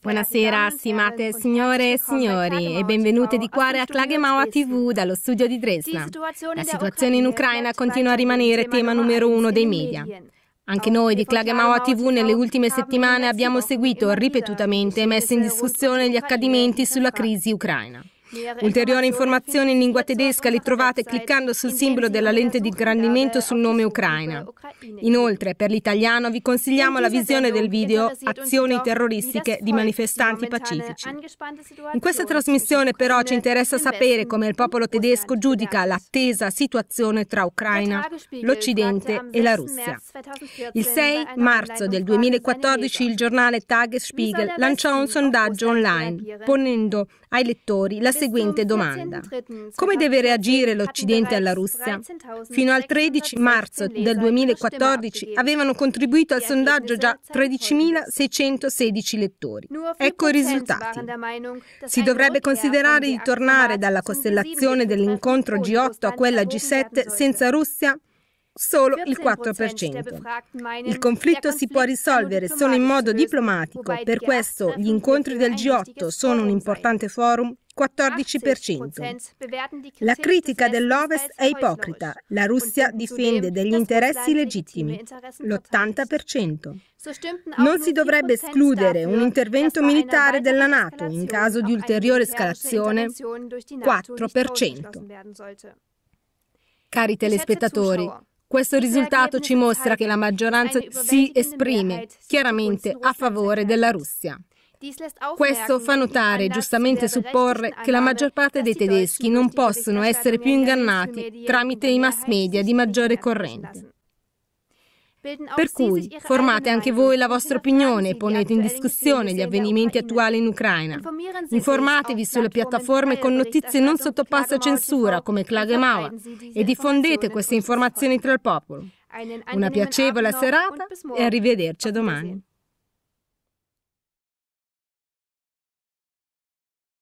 Buonasera, stimate signore e signori, e benvenute di cuore a Klagemaua TV dallo studio di Dresda. La situazione in Ucraina continua a rimanere tema numero uno dei media. Anche noi di Klagemaua TV nelle ultime settimane abbiamo seguito ripetutamente e messo in discussione gli accadimenti sulla crisi ucraina. Ulteriori informazioni in lingua tedesca le trovate cliccando sul simbolo della lente di ingrandimento sul nome Ucraina. Inoltre, per l'italiano, vi consigliamo la visione del video Azioni terroristiche di manifestanti pacifici. In questa trasmissione, però, ci interessa sapere come il popolo tedesco giudica l'attesa situazione tra Ucraina, l'Occidente e la Russia. Il 6 marzo del 2014 il giornale Tagesspiegel lanciò un sondaggio online, ponendo ai lettori la seguente seguente domanda. Come deve reagire l'Occidente alla Russia? Fino al 13 marzo del 2014 avevano contribuito al sondaggio già 13.616 lettori. Ecco i risultati. Si dovrebbe considerare di tornare dalla costellazione dell'incontro G8 a quella G7 senza Russia? solo il 4%. Il conflitto si può risolvere solo in modo diplomatico, per questo gli incontri del G8 sono un importante forum 14%. La critica dell'Ovest è ipocrita. La Russia difende degli interessi legittimi, l'80%. Non si dovrebbe escludere un intervento militare della Nato in caso di ulteriore escalazione, 4%. Cari telespettatori, questo risultato ci mostra che la maggioranza si esprime chiaramente a favore della Russia. Questo fa notare, e giustamente supporre, che la maggior parte dei tedeschi non possono essere più ingannati tramite i mass media di maggiore corrente. Per cui formate anche voi la vostra opinione, ponete in discussione gli avvenimenti attuali in Ucraina. Informatevi sulle piattaforme con notizie non sottoposte a censura come Klagemauer e diffondete queste informazioni tra il popolo. Una piacevole serata e arrivederci domani.